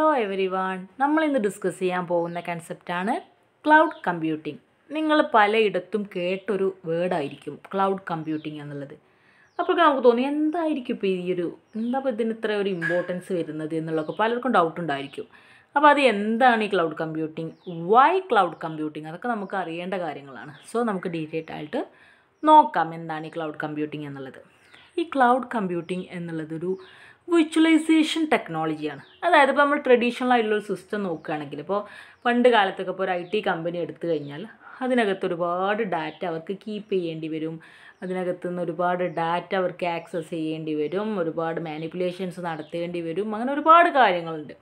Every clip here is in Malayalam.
ഹലോ എവരി വൺ നമ്മൾ ഇന്ന് ഡിസ്കസ് ചെയ്യാൻ പോകുന്ന കൺസെപ്റ്റാണ് ക്ലൗഡ് കമ്പ്യൂട്ടിംഗ് നിങ്ങൾ പലയിടത്തും കേട്ടൊരു വേർഡായിരിക്കും ക്ലൗഡ് കമ്പ്യൂട്ടിംഗ് എന്നുള്ളത് അപ്പോഴൊക്കെ നമുക്ക് തോന്നി എന്തായിരിക്കും ഇപ്പോൾ ഈ ഒരു എന്താ ഇതിന് ഇത്ര ഒരു ഇമ്പോർട്ടൻസ് വരുന്നത് എന്നുള്ളതൊക്കെ പലർക്കും ഡൗട്ട് ഉണ്ടായിരിക്കും അപ്പോൾ അത് എന്താണ് ഈ cloud computing why cloud computing അതൊക്കെ നമുക്ക് അറിയേണ്ട കാര്യങ്ങളാണ് സോ നമുക്ക് ഡീറ്റെയിൽ ആയിട്ട് നോക്കാം എന്താണ് ഈ ക്ലൗഡ് കമ്പ്യൂട്ടിംഗ് എന്നുള്ളത് ഈ ക്ലൗഡ് കമ്പ്യൂട്ടിംഗ് എന്നുള്ളതൊരു വിച്വലൈസേഷൻ ടെക്നോളജിയാണ് അതായത് ഇപ്പോൾ നമ്മൾ ട്രഡീഷണൽ ആയിട്ടുള്ള ഒരു സിസ്റ്റം നോക്കുകയാണെങ്കിൽ ഇപ്പോൾ പണ്ട് കാലത്തൊക്കെ ഇപ്പോൾ ഒരു ഐ ടി കമ്പനി എടുത്തു കഴിഞ്ഞാൽ അതിനകത്ത് ഒരുപാട് ഡാറ്റ അവർക്ക് കീപ്പ് ചെയ്യേണ്ടി വരും അതിനകത്ത് നിന്ന് ഒരുപാട് ഡാറ്റ അവർക്ക് ആക്സസ് ചെയ്യേണ്ടി വരും ഒരുപാട് മാനിപ്പുലേഷൻസ് നടത്തേണ്ടി വരും അങ്ങനെ ഒരുപാട് കാര്യങ്ങളുണ്ട്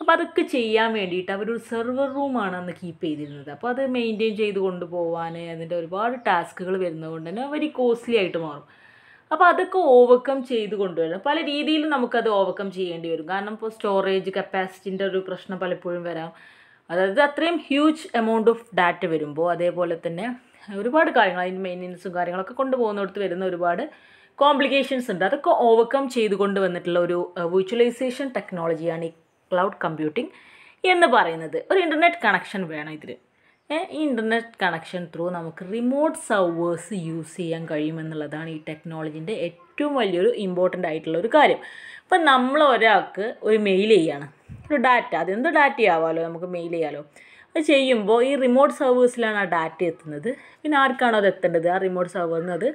അപ്പോൾ അതൊക്കെ ചെയ്യാൻ വേണ്ടിയിട്ട് അവരൊരു സെർവർ റൂമാണ് അന്ന് കീപ്പ് ചെയ്തിരുന്നത് അപ്പോൾ അത് മെയിൻറ്റെയിൻ ചെയ്ത് കൊണ്ടുപോകാൻ അതിൻ്റെ ഒരുപാട് ടാസ്കുകൾ വരുന്നതുകൊണ്ട് തന്നെ വെരി കോസ്റ്റ്ലി ആയിട്ട് മാറും അപ്പോൾ അതൊക്കെ ഓവർകം ചെയ്ത് കൊണ്ടുവരണം പല രീതിയിൽ നമുക്കത് ഓവർകം ചെയ്യേണ്ടി വരും കാരണം ഇപ്പോൾ സ്റ്റോറേജ് കപ്പാസിറ്റിൻ്റെ ഒരു പ്രശ്നം പലപ്പോഴും വരാം അതായത് അത്രയും ഹ്യൂജ് എമൗണ്ട് ഓഫ് ഡാറ്റ വരുമ്പോൾ അതേപോലെ തന്നെ ഒരുപാട് കാര്യങ്ങൾ അതിൻ്റെ മെയിൻ്റനൻസും കാര്യങ്ങളൊക്കെ കൊണ്ടുപോകുന്നിടത്ത് വരുന്ന ഒരുപാട് കോംപ്ലിക്കേഷൻസ് ഉണ്ട് അതൊക്കെ ഓവർകം ചെയ്തുകൊണ്ട് വന്നിട്ടുള്ള ഒരു വിർച്വലൈസേഷൻ ടെക്നോളജിയാണ് ഈ ക്ലൗഡ് കമ്പ്യൂട്ടിംഗ് എന്ന് പറയുന്നത് ഒരു ഇൻ്റർനെറ്റ് കണക്ഷൻ വേണം ഇതിൽ ഇൻ്റർനെറ്റ് കണക്ഷൻ ത്രൂ നമുക്ക് റിമോട്ട് സർവേഴ്സ് യൂസ് ചെയ്യാൻ കഴിയുമെന്നുള്ളതാണ് ഈ ടെക്നോളജീൻ്റെ ഏറ്റവും വലിയൊരു ഇമ്പോർട്ടൻ്റ് ആയിട്ടുള്ള ഒരു കാര്യം ഇപ്പം നമ്മൾ ഒരാൾക്ക് ഒരു മെയിൽ ചെയ്യാണ് ഒരു ഡാറ്റ അതെന്ത് ഡാറ്റ ആവാമല്ലോ നമുക്ക് മെയിൽ ചെയ്യാമല്ലോ അത് ചെയ്യുമ്പോൾ ഈ റിമോട്ട് സർവേഴ്സിലാണ് ആ ഡാറ്റ എത്തുന്നത് പിന്നെ ആർക്കാണോ അത് എത്തേണ്ടത് ആ റിമോട്ട് സർവറിന് അത്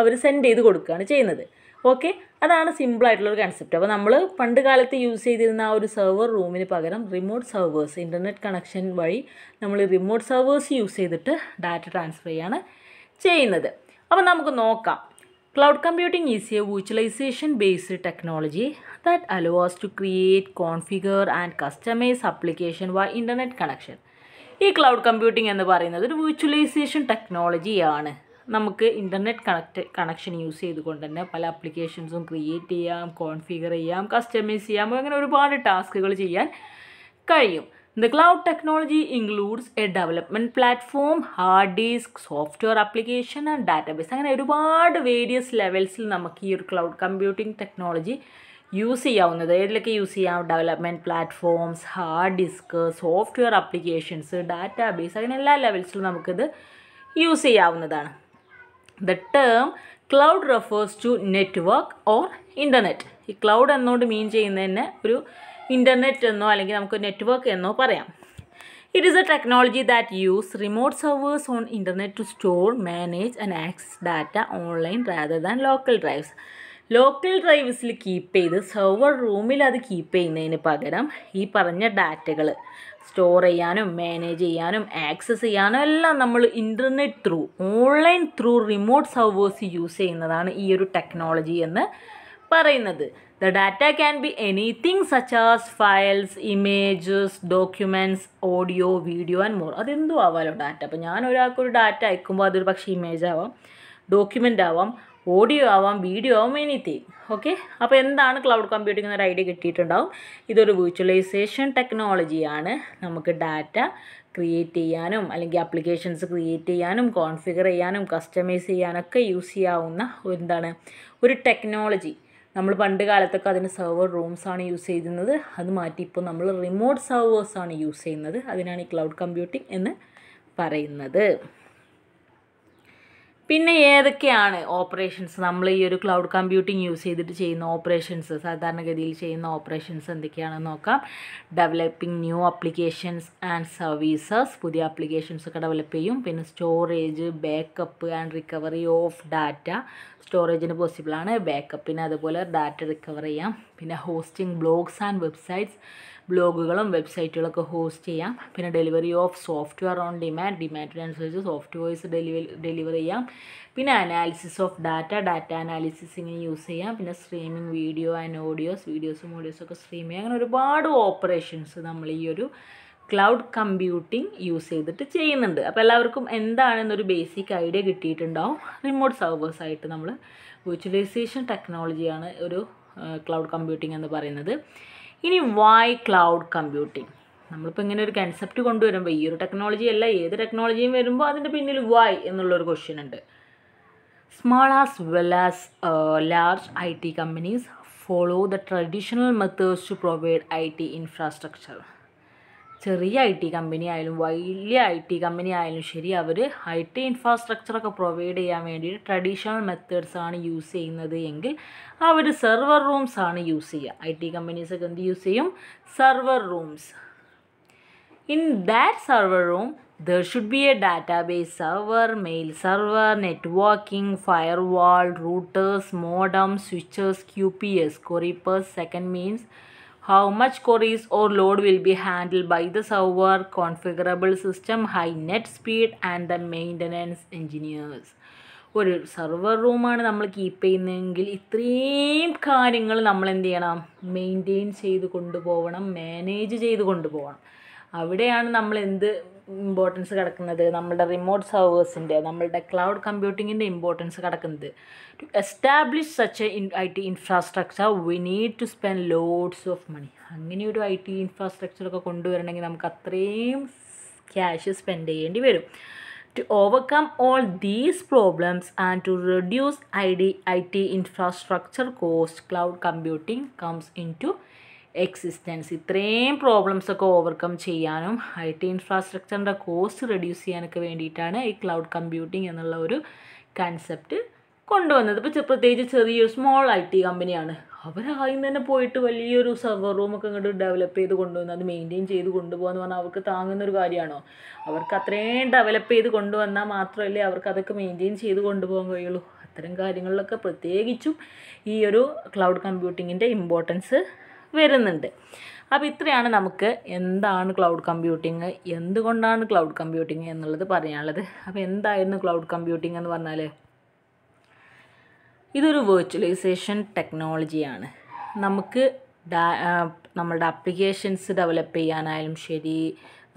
അവർ സെൻഡ് ചെയ്ത് കൊടുക്കുകയാണ് ചെയ്യുന്നത് ഓക്കെ അതാണ് സിമ്പിളായിട്ടുള്ളൊരു കൺസെപ്റ്റ് അപ്പോൾ നമ്മൾ പണ്ട് കാലത്ത് യൂസ് ചെയ്തിരുന്ന ആ ഒരു സെർവർ റൂമിന് പകരം റിമോട്ട് സെർവേഴ്സ് ഇൻ്റർനെറ്റ് കണക്ഷൻ വഴി നമ്മൾ റിമോട്ട് സെർവേഴ്സ് യൂസ് ചെയ്തിട്ട് ഡാറ്റ ട്രാൻസ്ഫർ ചെയ്യാണ് ചെയ്യുന്നത് അപ്പോൾ നമുക്ക് നോക്കാം Cloud computing is a virtualization based technology that allows to create, configure and customize application via internet connection. ഈ ക്ലൗഡ് കമ്പ്യൂട്ടിംഗ് എന്ന് പറയുന്നത് ഒരു വിർച്വലൈസേഷൻ ടെക്നോളജിയാണ് നമുക്ക് ഇൻ്റർനെറ്റ് കണക്റ്റ് കണക്ഷൻ യൂസ് ചെയ്തുകൊണ്ട് തന്നെ പല ആപ്ലിക്കേഷൻസും ക്രിയേറ്റ് ചെയ്യാം കോൺഫിഗർ ചെയ്യാം കസ്റ്റമൈസ് ചെയ്യാം അങ്ങനെ ഒരുപാട് ടാസ്കുകൾ ചെയ്യാൻ കഴിയും the cloud technology includes a development platform hard disk software application and database അങ്ങനെ ഒരുപാട് വേരിയസ് ലെവൽസിൽ നമുക്ക് ഈ ഒരു ക്ലൗഡ് കമ്പ്യൂട്ടിംഗ് ടെക്നോളജി യൂസ് ചെയ്യാവുന്നത് ഏതിലൊക്കെ യൂസ് ചെയ്യാം development platforms hard disk software applications database അങ്ങനെ എല്ലാ ലെവൽസിലും നമുക്കിത് യൂസ് ചെയ്യാവുന്നതാണ് the term cloud refers to network or internet ഈ ക്ലൗഡ് എന്നോട് മീൻ ചെയ്യുന്നതിന് ഒരു ഇൻ്റർനെറ്റ് എന്നോ അല്ലെങ്കിൽ നമുക്ക് നെറ്റ്വർക്ക് എന്നോ പറയാം it is a technology that use remote servers on internet to store manage and access data online rather than local drives local ഡ്രൈവ്സിൽ കീപ്പ് ചെയ്ത് സെർവർ റൂമിൽ അത് കീപ്പ് ചെയ്യുന്നതിന് പകരം ഈ പറഞ്ഞ ഡാറ്റകൾ സ്റ്റോർ ചെയ്യാനും മാനേജ് ചെയ്യാനും ആക്സസ് ചെയ്യാനും എല്ലാം നമ്മൾ internet through online through remote servers use ചെയ്യുന്നതാണ് ഈ ഒരു ടെക്നോളജി എന്ന് പറയുന്നത് the data can be anything such as files images documents audio video and more അതെന്തും ആവാമല്ലോ ഡാറ്റ അപ്പോൾ ഞാൻ ഒരാൾക്കൊരു ഡാറ്റ അയക്കുമ്പോൾ അതൊരു പക്ഷേ ഇമേജ് ആവാം ഡോക്യുമെൻ്റ് ആവാം ഓഡിയോ ആവാം വീഡിയോ ആവാം എനിത്തിങ് ഓക്കെ അപ്പോൾ എന്താണ് ക്ലൗഡ് കമ്പ്യൂട്ടിംഗ് എന്നൊരു ഐഡിയ കിട്ടിയിട്ടുണ്ടാവും ഇതൊരു വിർച്വലൈസേഷൻ ടെക്നോളജിയാണ് നമുക്ക് ഡാറ്റ ക്രിയേറ്റ് ചെയ്യാനും അല്ലെങ്കിൽ ആപ്ലിക്കേഷൻസ് ക്രിയേറ്റ് ചെയ്യാനും കോൺഫിഗർ ചെയ്യാനും കസ്റ്റമൈസ് ചെയ്യാനൊക്കെ യൂസ് ചെയ്യാവുന്ന എന്താണ് ഒരു ടെക്നോളജി നമ്മൾ പണ്ട് കാലത്തൊക്കെ അതിന് സെർവർ റൂംസാണ് യൂസ് ചെയ്യുന്നത് അത് മാറ്റി ഇപ്പോൾ നമ്മൾ റിമോട്ട് സെർവേഴ്സാണ് യൂസ് ചെയ്യുന്നത് അതിനാണ് ഈ ക്ലൗഡ് കമ്പ്യൂട്ടിംഗ് എന്ന് പറയുന്നത് പിന്നെ ഏതൊക്കെയാണ് ഓപ്പറേഷൻസ് നമ്മൾ ഈ ഒരു ക്ലൗഡ് കമ്പ്യൂട്ടിങ് യൂസ് ചെയ്തിട്ട് ചെയ്യുന്ന ഓപ്പറേഷൻസ് സാധാരണഗതിയിൽ ചെയ്യുന്ന ഓപ്പറേഷൻസ് എന്തൊക്കെയാണെന്ന് നോക്കാം developing new applications and services പുതിയ ആപ്ലിക്കേഷൻസ് ഒക്കെ ഡെവലപ്പ് ചെയ്യും പിന്നെ storage backup and recovery of data സ്റ്റോറേജിന് പോസിബിളാണ് ബാക്കപ്പിന് അതുപോലെ ഡാറ്റ റിക്കവർ ചെയ്യാം പിന്നെ ഹോസ്റ്റിംഗ് ബ്ലോഗ്സ് ആൻഡ് വെബ്സൈറ്റ്സ് ബ്ലോഗുകളും വെബ്സൈറ്റുകളൊക്കെ ഹോസ്റ്റ് ചെയ്യാം പിന്നെ delivery of software on demand ഡിമാൻഡിനനുസരിച്ച് സോഫ്റ്റ്വെയർസ് ഡെലിവറി ഡെലിവർ ചെയ്യാം പിന്നെ analysis of data data analysis ഇങ്ങനെ യൂസ് ചെയ്യാം പിന്നെ സ്ട്രീമിംഗ് വീഡിയോ ആൻഡ് ഓഡിയോസ് വീഡിയോസും ഓഡിയോസൊക്കെ ഒക്കെ സ്ട്രീം ചെയ്യാം അങ്ങനെ ഒരുപാട് ഓപ്പറേഷൻസ് നമ്മൾ ഈ ഒരു ക്ലൗഡ് കമ്പ്യൂട്ടിംഗ് യൂസ് ചെയ്തിട്ട് ചെയ്യുന്നുണ്ട് അപ്പോൾ എല്ലാവർക്കും എന്താണെന്നൊരു ബേസിക് ഐഡിയ കിട്ടിയിട്ടുണ്ടാവും റിമോട്ട് സർവേഴ്സായിട്ട് നമ്മൾ വിർച്വലൈസേഷൻ ടെക്നോളജിയാണ് ഒരു ക്ലൗഡ് കമ്പ്യൂട്ടിംഗ് എന്ന് പറയുന്നത് ഇനി വൈ ക്ലൗഡ് കമ്പ്യൂട്ടിംഗ് നമ്മളിപ്പോൾ ഇങ്ങനെ ഒരു കൺസെപ്റ്റ് കൊണ്ടുവരുമ്പോൾ ഈ ഒരു ടെക്നോളജി അല്ല ഏത് ടെക്നോളജിയും വരുമ്പോൾ അതിൻ്റെ പിന്നിൽ വൈ എന്നുള്ളൊരു ക്വസ്റ്റ്യൻ ഉണ്ട് small as well as large I T companies follow the traditional methods to provide I T infrastructure ചെറിയ ഐ ടി കമ്പനി ആയാലും വലിയ ഐ ടി കമ്പനി ആയാലും ശരി അവർ ഐ ടി ഇൻഫ്രാസ്ട്രക്ചറൊക്കെ പ്രൊവൈഡ് ചെയ്യാൻ വേണ്ടി ട്രഡീഷണൽ മെത്തേഡ്സ് ആണ് യൂസ് ചെയ്യുന്നത് എങ്കിൽ അവർ സെർവർ റൂംസ് ആണ് യൂസ് ചെയ്യുക ഐ ടി കമ്പനീസൊക്കെ എന്ത് യൂസ് ചെയ്യും server rooms in that server room there should be a database server mail server networking firewall routers modem switchers Q P S queries per second means how much queries or load will be handled by the server, configurable system, high net speed and the maintenance engineers. ഒരു സെർവർ റൂമാണ് നമ്മൾ കീപ്പ് ചെയ്യുന്നതെങ്കിൽ ഇത്രയും കാര്യങ്ങൾ നമ്മൾ എന്ത് ചെയ്യണം മെയിൻറ്റെയിൻ ചെയ്ത് കൊണ്ടുപോകണം മാനേജ് ചെയ്ത് കൊണ്ടുപോകണം അവിടെയാണ് നമ്മൾ എന്ത് ഇമ്പോർട്ടൻസ് കിടക്കുന്നത് നമ്മളുടെ റിമോട്ട് സർവേഴ്സിൻ്റെ നമ്മളുടെ ക്ലൗഡ് കമ്പ്യൂട്ടിങ്ങിൻ്റെ ഇമ്പോർട്ടൻസ് കിടക്കുന്നത് to establish such a I T infrastructure we need to spend loads of money അങ്ങനെ ഒരു ഐ ടി ഇൻഫ്രാസ്ട്രക്ചറൊക്കെ കൊണ്ടുവരണമെങ്കിൽ നമുക്ക് അത്രയും ക്യാഷ് സ്പെൻഡ് ചെയ്യേണ്ടി വരും these problems all these problems and to reduce ID, IT cost cloud computing comes into existence ഇത്രയും ഒക്കെ ഓവർകം ചെയ്യാനും ഐ ടി ഇൻഫ്രാസ്ട്രക്ചറിൻ്റെ കോസ്റ്റ് റെഡ്യൂസ് ചെയ്യാനൊക്കെ വേണ്ടിയിട്ടാണ് ഈ ക്ലൗഡ് കമ്പ്യൂട്ടിംഗ് എന്നുള്ള ഒരു കൺസെപ്റ്റ് കൊണ്ടുവന്നത് ഇപ്പോൾ പ്രത്യേകിച്ച് ചെറിയൊരു സ്മോൾ ഐ ടി കമ്പനിയാണ് അവർ തന്നെ പോയിട്ട് വലിയൊരു സെർവർ റൂമൊക്കെ ഇങ്ങോട്ട് ഡെവലപ്പ് ചെയ്ത് കൊണ്ടുവന്ന് അത് മെയിൻറ്റെയിൻ ചെയ്ത് കൊണ്ടുപോകാന്ന് പറഞ്ഞാൽ അവർക്ക് താങ്ങുന്നൊരു കാര്യമാണോ അവർക്ക് അത്രയും ഡെവലപ്പ് ചെയ്ത് കൊണ്ടുവന്നാൽ മാത്രമല്ലേ അവർക്ക് അതൊക്കെ മെയിൻറ്റെയിൻ ചെയ്ത് കൊണ്ടുപോകാൻ കഴിയുള്ളൂ അത്തരം കാര്യങ്ങളിലൊക്കെ പ്രത്യേകിച്ചും ഈ ഒരു ക്ലൗഡ് കമ്പ്യൂട്ടിങ്ങിൻ്റെ ഇമ്പോർട്ടൻസ് വരുന്നുണ്ട് അപ്പോൾ ഇത്രയാണ് നമുക്ക് എന്താണ് ക്ലൗഡ് കമ്പ്യൂട്ടിങ് എന്തുകൊണ്ടാണ് ക്ലൗഡ് കമ്പ്യൂട്ടിങ് എന്നുള്ളത് പറയാനുള്ളത് അപ്പോൾ എന്തായിരുന്നു ക്ലൗഡ് കമ്പ്യൂട്ടിംഗ് എന്ന് പറഞ്ഞാൽ ഇതൊരു വെർച്വലൈസേഷൻ ടെക്നോളജിയാണ് നമുക്ക് നമ്മളുടെ ആപ്ലിക്കേഷൻസ് ഡെവലപ്പ് ചെയ്യാനായാലും ശരി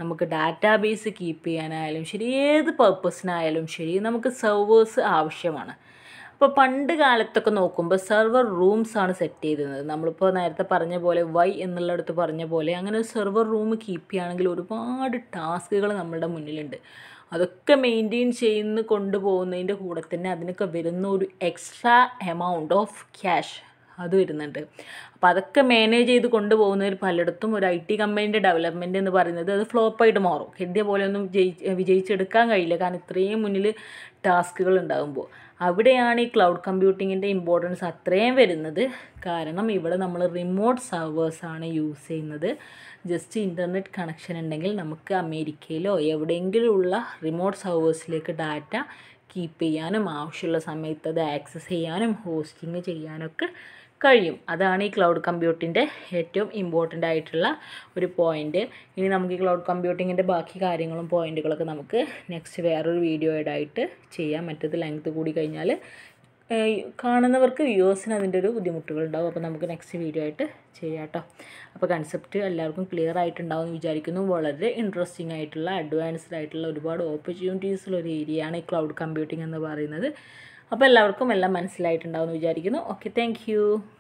നമുക്ക് ഡാറ്റാബേസ് കീപ്പ് ചെയ്യാനായാലും ശരി ഏത് പർപ്പസിനായാലും ശരി നമുക്ക് സെർവേഴ്സ് ആവശ്യമാണ് അപ്പോൾ പണ്ട് കാലത്തൊക്കെ നോക്കുമ്പോൾ സെർവർ റൂംസാണ് സെറ്റ് ചെയ്തിരുന്നത് നമ്മളിപ്പോൾ നേരത്തെ പറഞ്ഞ പോലെ വൈ എന്നുള്ളടത്ത് പറഞ്ഞ പോലെ അങ്ങനെ ഒരു സെർവർ റൂം കീപ്പ് ചെയ്യുകയാണെങ്കിൽ ഒരുപാട് ടാസ്കുകൾ നമ്മളുടെ മുന്നിലുണ്ട് അതൊക്കെ മെയിൻറ്റെയിൻ ചെയ്യുന്ന കൊണ്ടുപോകുന്നതിൻ്റെ കൂടെ തന്നെ അതിനൊക്കെ വരുന്ന ഒരു എക്സ്ട്രാ എമൗണ്ട് ഓഫ് ക്യാഷ് അത് വരുന്നുണ്ട് അപ്പോൾ അതൊക്കെ മാനേജ് ചെയ്ത് കൊണ്ടുപോകുന്നവർ പലയിടത്തും ഒരു ഐ ടി കമ്പനീൻ്റെ ഡെവലപ്മെൻ്റ് എന്ന് പറയുന്നത് അത് ഫ്ലോപ്പായിട്ട് മാറും കരുതിയ പോലെയൊന്നും വിജയി വിജയിച്ചെടുക്കാൻ കഴിയില്ല കാരണം ഇത്രയും മുന്നിൽ ടാസ്കുകൾ ഉണ്ടാകുമ്പോൾ അവിടെയാണ് ഈ ക്ലൗഡ് കമ്പ്യൂട്ടിങ്ങിൻ്റെ ഇമ്പോർട്ടൻസ് അത്രയും വരുന്നത് കാരണം ഇവിടെ നമ്മൾ റിമോട്ട് സർവേഴ്സാണ് യൂസ് ചെയ്യുന്നത് ജസ്റ്റ് ഇൻ്റർനെറ്റ് കണക്ഷൻ ഉണ്ടെങ്കിൽ നമുക്ക് അമേരിക്കയിലോ എവിടെയെങ്കിലും ഉള്ള റിമോട്ട് സർവേഴ്സിലേക്ക് ഡാറ്റ കീപ്പ് ചെയ്യാനും ആവശ്യമുള്ള സമയത്ത് അത് ആക്സസ് ചെയ്യാനും ഹോസ്റ്റിംഗ് ചെയ്യാനൊക്കെ കഴിയും അതാണ് ഈ ക്ലൗഡ് കമ്പ്യൂട്ടിൻ്റെ ഏറ്റവും ഇമ്പോർട്ടൻ്റ് ആയിട്ടുള്ള ഒരു പോയിൻ്റ് ഇനി നമുക്ക് ഈ ക്ലൗഡ് കമ്പ്യൂട്ടിങ്ങിൻ്റെ ബാക്കി കാര്യങ്ങളും പോയിൻ്റുകളൊക്കെ നമുക്ക് നെക്സ്റ്റ് വേറൊരു വീഡിയോയിടായിട്ട് ചെയ്യാം മറ്റത് ലെങ്ത് കൂടി കഴിഞ്ഞാൽ കാണുന്നവർക്ക് വ്യൂവേഴ്സിന് അതിൻ്റെ ഒരു ബുദ്ധിമുട്ടുകളുണ്ടാവും അപ്പോൾ നമുക്ക് നെക്സ്റ്റ് വീഡിയോ ആയിട്ട് ചെയ്യാം കേട്ടോ അപ്പോൾ കൺസെപ്റ്റ് എല്ലാവർക്കും ക്ലിയർ ആയിട്ടുണ്ടാവും എന്ന് വിചാരിക്കുന്നു വളരെ ഇൻട്രസ്റ്റിംഗ് ആയിട്ടുള്ള അഡ്വാൻസ്ഡ് ആയിട്ടുള്ള ഒരുപാട് ഉള്ള ഒരു ഏരിയയാണ് ഈ ക്ലൗഡ് കമ്പ്യൂട്ടിംഗ് എന്ന് പറയുന്നത് അപ്പോൾ എല്ലാവർക്കും എല്ലാം മനസ്സിലായിട്ടുണ്ടാവും എന്ന് വിചാരിക്കുന്നു ഓക്കെ താങ്ക്